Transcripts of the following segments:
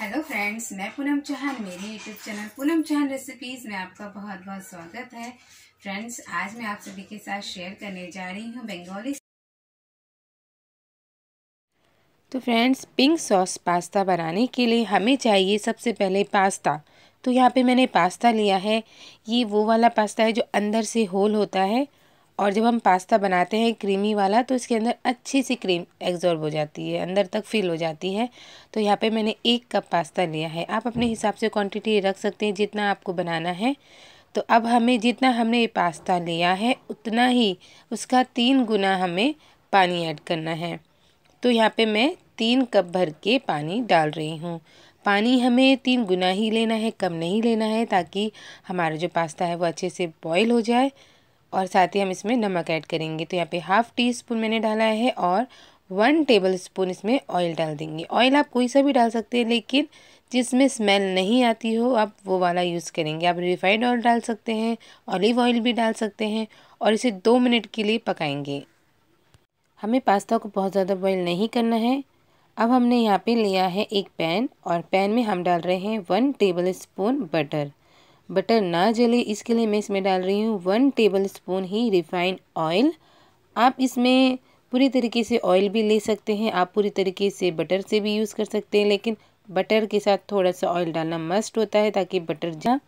hello friends मैं पूनम चौहान मेरी YouTube channel Poonam Chauhan recipes में आपका बहुत बहुत स्वागत है फ्रेंड्स आज मैं आप सभी के साथ शेयर करने जा रही हूँ बंगाली तो फ्रेंड्स पिंक सॉस पास्ता बनाने के लिए हमें चाहिए सबसे पहले पास्ता तो यहाँ पे मैंने पास्ता लिया है ये वो वाला पास्ता है जो अंदर से होल होता है और जब हम पास्ता बनाते हैं क्रीमी वाला तो इसके अंदर अच्छी सी क्रीम एग्जॉर्ब हो जाती है अंदर तक फील हो जाती है तो यहाँ पे मैंने एक कप पास्ता लिया है आप अपने हिसाब से क्वांटिटी रख सकते हैं जितना आपको बनाना है तो अब हमें जितना हमने ये पास्ता लिया है उतना ही उसका तीन गुना हमें पानी ऐड करना है तो यहाँ पर मैं तीन कप भर के पानी डाल रही हूँ पानी हमें तीन गुना ही लेना है कम नहीं लेना है ताकि हमारा जो पास्ता है वो अच्छे से बॉयल हो जाए और साथ ही हम इसमें नमक ऐड करेंगे तो यहाँ पे हाफ़ टी स्पून मैंने डाला है और वन टेबल स्पून इसमें ऑयल डाल देंगे ऑयल आप कोई सा भी डाल सकते हैं लेकिन जिसमें स्मेल नहीं आती हो आप वो वाला यूज़ करेंगे आप रिफाइंड ऑयल डाल सकते हैं ऑलिव ऑयल भी डाल सकते हैं और इसे दो मिनट के लिए पकाएंगे हमें पास्ता को बहुत ज़्यादा बॉयल नहीं करना है अब हमने यहाँ पे लिया है एक पैन और पैन में हम डाल रहे हैं one tablespoon butter butter ना जले इसके लिए मैं इसमें डाल रही हूँ वन टेबल स्पून ही रिफाइंड ऑयल आप इसमें पूरी तरीके से ऑयल भी ले सकते हैं आप पूरी तरीके से बटर से भी यूज़ कर सकते हैं लेकिन बटर के साथ थोड़ा सा ऑयल डालना मस्ट होता है ताकि बटर जा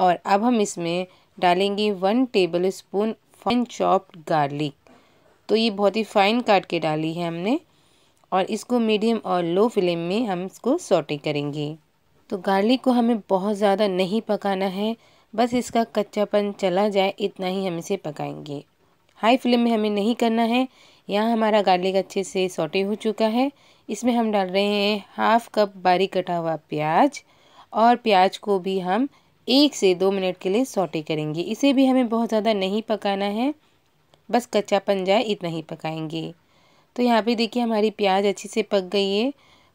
और अब हम इसमें डालेंगे one tablespoon fine chopped garlic तो ये बहुत ही फाइन काट के डाली है हमने और इसको मीडियम और लो फ्लेम में हम इसको सोटे करेंगे तो गार्लिक को हमें बहुत ज़्यादा नहीं पकाना है बस इसका कच्चापन चला जाए इतना ही हम इसे पकाएंगे हाई फ्लेम में हमें नहीं करना है यहाँ हमारा गार्लिक अच्छे से सोटे हो चुका है इसमें हम डाल रहे हैं हाफ कप बारीक कटा हुआ प्याज और प्याज को भी हम एक से दो मिनट के लिए सोटे करेंगे इसे भी हमें बहुत ज़्यादा नहीं पकाना है बस कच्चापन जाए इतना ही पकाएंगे तो यहाँ पे देखिए हमारी प्याज अच्छे से पक गई है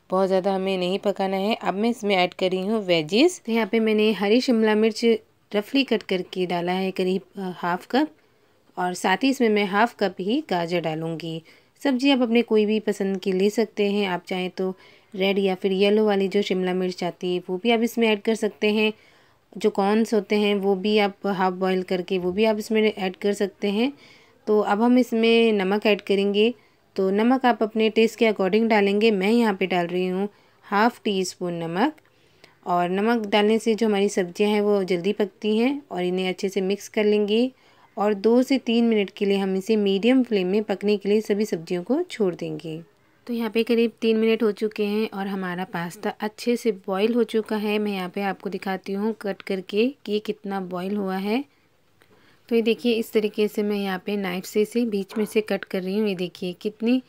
बहुत ज़्यादा हमें नहीं पकाना है अब मैं इसमें ऐड कर रही हूँ वेजिस तो यहाँ पे मैंने हरी शिमला मिर्च रफली कट करके डाला है करीब हाफ़ कप और साथ ही इसमें मैं हाफ़ कप ही गाजर डालूँगी सब्जी आप अपने कोई भी पसंद की ले सकते हैं आप चाहें तो रेड या फिर येलो वाली जो शिमला मिर्च आती है वो भी आप इसमें ऐड कर सकते हैं जो कॉर्नस होते हैं वो भी आप हाफ़ बॉयल करके वो भी आप इसमें ऐड कर सकते हैं तो अब हम इसमें नमक ऐड करेंगे तो नमक आप अपने टेस्ट के अकॉर्डिंग डालेंगे मैं यहाँ पे डाल रही हूँ हाफ़ टी स्पून नमक और नमक डालने से जो हमारी सब्ज़ियाँ हैं वो जल्दी पकती हैं और इन्हें अच्छे से मिक्स कर लेंगे और दो से तीन मिनट के लिए हम इसे मीडियम फ्लेम में पकने के लिए सभी सब्जियों को छोड़ देंगे तो यहाँ पे करीब तीन मिनट हो चुके हैं और हमारा पास्ता अच्छे से बॉईल हो चुका है मैं यहाँ पे आपको दिखाती हूँ कट करके कि ये कितना बॉईल हुआ है तो ये देखिए इस तरीके से मैं यहाँ पे नाइफ से इसे बीच में से कट कर रही हूँ ये देखिए कितनी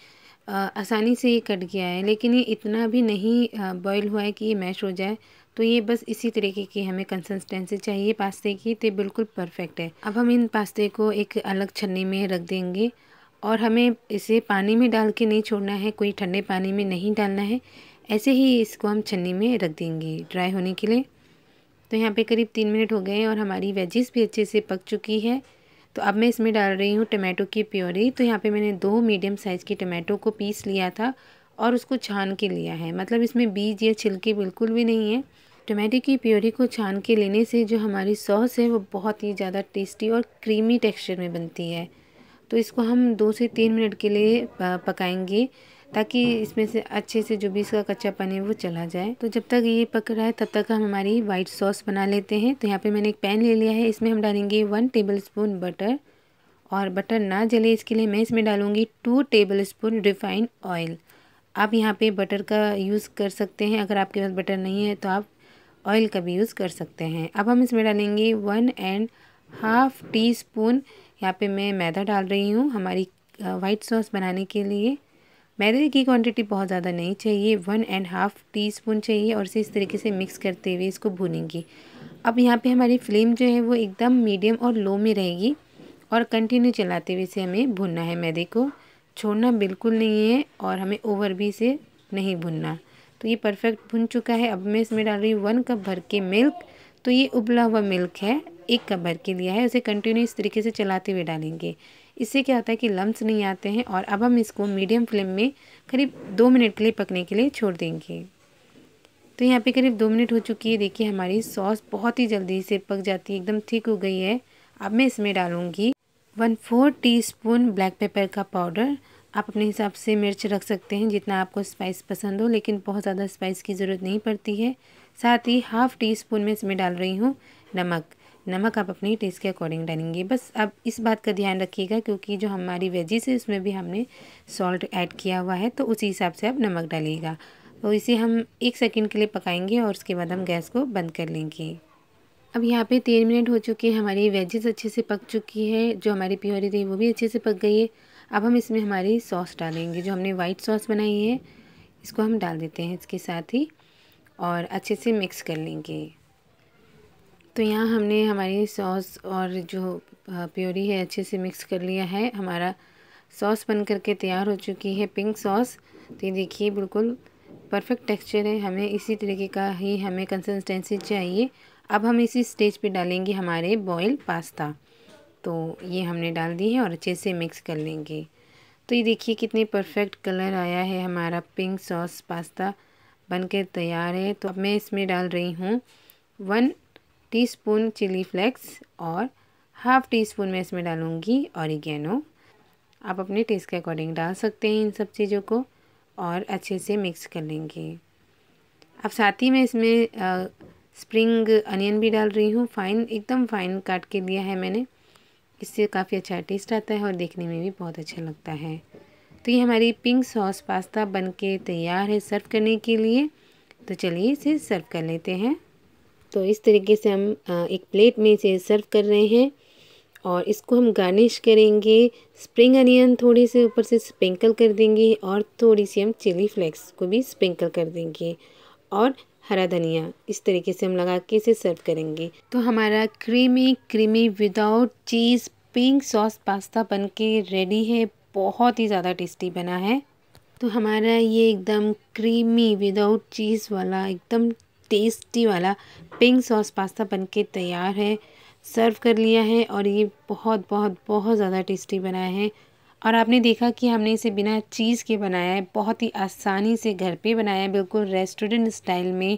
आसानी से ये कट गया है लेकिन ये इतना भी नहीं बॉईल हुआ है कि ये मैश हो जाए तो ये बस इसी तरीके की हमें कंसिस्टेंसी चाहिए पास्ते की तो बिल्कुल परफेक्ट है अब हम इन पास्ते को एक अलग छन्नी में रख देंगे और हमें इसे पानी में डाल के नहीं छोड़ना है कोई ठंडे पानी में नहीं डालना है ऐसे ही इसको हम छन्नी में रख देंगे ड्राई होने के लिए तो यहाँ पे करीब तीन मिनट हो गए हैं और हमारी वेजिस भी अच्छे से पक चुकी है तो अब मैं इसमें डाल रही हूँ टमाटो की प्योरी तो यहाँ पे मैंने दो मीडियम साइज़ के टमाटो को पीस लिया था और उसको छान के लिया है मतलब इसमें बीज या छिलके बिल्कुल भी नहीं है टमाटो की प्योरी को छान के लेने से जो हमारी सॉस है वो बहुत ही ज़्यादा टेस्टी और क्रीमी टेक्स्चर में बनती है तो इसको हम दो से तीन मिनट के लिए पकाएंगे ताकि इसमें से अच्छे से जो बीस का कच्चा पानी है वो चला जाए तो जब तक ये पक रहा है तब तक हम हमारी वाइट सॉस बना लेते हैं तो यहाँ पे मैंने एक पैन ले लिया है इसमें हम डालेंगे वन टेबल स्पून बटर और बटर ना जले इसके लिए मैं इसमें डालूँगी two tablespoon refined oil आप यहाँ पर बटर का यूज़ कर सकते हैं अगर आपके पास बटर नहीं है तो आप ऑयल का भी यूज़ कर सकते हैं अब हम इसमें डालेंगे one and half teaspoon यहाँ पे मैं मैदा डाल रही हूँ हमारी वाइट सॉस बनाने के लिए मैदे की क्वांटिटी बहुत ज़्यादा नहीं चाहिए one and half teaspoon चाहिए और इसे इस तरीके से मिक्स करते हुए इसको भूनेंगे अब यहाँ पे हमारी फ्लेम जो है वो एकदम मीडियम और लो में रहेगी और कंटिन्यू चलाते हुए इसे हमें भुनना है मैदे को छोड़ना बिल्कुल नहीं है और हमें ओवर भी इसे नहीं भुनना तो ये परफेक्ट भुन चुका है अब मैं इसमें डाल रही हूँ वन कप भर के मिल्क तो ये उबला हुआ मिल्क है एक कप भर के लिया है उसे कंटिन्यू इस तरीके से चलाते हुए डालेंगे इससे क्या होता है कि लम्ब्स नहीं आते हैं और अब हम इसको मीडियम फ्लेम में करीब दो मिनट के लिए पकने के लिए छोड़ देंगे तो यहाँ पे करीब दो मिनट हो चुकी है देखिए हमारी सॉस बहुत ही जल्दी से पक जाती है एकदम ठीक हो गई है अब मैं इसमें डालूँगी one four teaspoon black pepper का पाउडर आप अपने हिसाब से मिर्च रख सकते हैं जितना आपको स्पाइस पसंद हो लेकिन बहुत ज़्यादा स्पाइस की ज़रूरत नहीं पड़ती है साथ ही हाफ़ टी स्पून में इसमें डाल रही हूँ नमक नमक आप अपनी टेस्ट के अकॉर्डिंग डालेंगे बस अब इस बात का ध्यान रखिएगा क्योंकि जो हमारी वेजिस है उसमें भी हमने सॉल्ट ऐड किया हुआ है तो उसी हिसाब से आप नमक डालिएगा तो इसे हम एक सेकंड के लिए पकाएंगे और उसके बाद हम गैस को बंद कर लेंगे अब यहाँ पे तीन मिनट हो चुके हैं हमारी वेजेस अच्छे से पक चुकी है जो हमारी प्योरी थी वो भी अच्छे से पक गई है अब हम इसमें हमारी सॉस डालेंगे जो हमने वाइट सॉस बनाई है इसको हम डाल देते हैं इसके साथ ही और अच्छे से मिक्स कर लेंगे तो यहाँ हमने हमारी सॉस और जो प्योरी है अच्छे से मिक्स कर लिया है हमारा सॉस बन करके तैयार हो चुकी है पिंक सॉस तो ये देखिए बिल्कुल परफेक्ट टेक्सचर है हमें इसी तरीके का ही हमें कंसिस्टेंसी चाहिए अब हम इसी स्टेज पे डालेंगे हमारे बॉयल पास्ता तो ये हमने डाल दी है और अच्छे से मिक्स कर लेंगे तो ये देखिए कितने परफेक्ट कलर आया है हमारा पिंक सॉस पास्ता बनकर तैयार है तो अब मैं इसमें डाल रही हूँ वन टीस्पून चिली फ्लेक्स और हाफ़ टी स्पून मैं इसमें डालूँगी औरिगेनो आप अपने टेस्ट के अकॉर्डिंग डाल सकते हैं इन सब चीज़ों को और अच्छे से मिक्स कर लेंगे अब साथ ही मैं इसमें आ, स्प्रिंग अनियन भी डाल रही हूँ फाइन एकदम फाइन काट के लिया है मैंने इससे काफ़ी अच्छा टेस्ट आता है और देखने में भी बहुत अच्छा लगता है तो ये हमारी पिंक सॉस पास्ता बनके तैयार है सर्व करने के लिए तो चलिए इसे सर्व कर लेते हैं तो इस तरीके से हम एक प्लेट में इसे सर्व कर रहे हैं और इसको हम गार्निश करेंगे स्प्रिंग अनियन थोड़े से ऊपर से स्प्रिंकल कर देंगे और थोड़ी सी हम चिली फ्लेक्स को भी स्प्रिंकल कर देंगे और हरा धनिया इस तरीके से हम लगा के इसे सर्व करेंगे तो हमारा creamy creamy without cheese pink sauce pasta बनके रेडी है बहुत ही ज़्यादा टेस्टी बना है तो हमारा ये एकदम क्रीमी विदाउट चीज़ वाला एकदम टेस्टी वाला पिंक सॉस पास्ता बनके तैयार है सर्व कर लिया है और ये बहुत बहुत बहुत ज़्यादा टेस्टी बनाया है और आपने देखा कि हमने इसे बिना चीज़ के बनाया है बहुत ही आसानी से घर पे बनाया है बिल्कुल रेस्टोरेंट स्टाइल में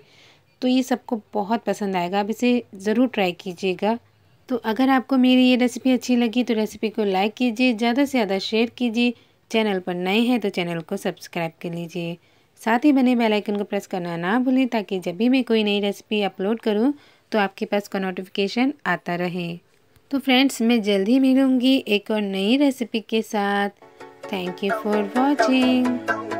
तो ये सबको बहुत पसंद आएगा आप इसे ज़रूर ट्राई कीजिएगा तो अगर आपको मेरी ये रेसिपी अच्छी लगी तो रेसिपी को लाइक कीजिए ज़्यादा से ज़्यादा शेयर कीजिए चैनल पर नए हैं तो चैनल को सब्सक्राइब कर लीजिए साथ ही बने बेल आइकन को प्रेस करना ना भूलें ताकि जब भी मैं कोई नई रेसिपी अपलोड करूं तो आपके पास का नोटिफिकेशन आता रहे तो फ्रेंड्स मैं जल्दी मिलूँगी एक और नई रेसिपी के साथ थैंक यू फॉर वॉचिंग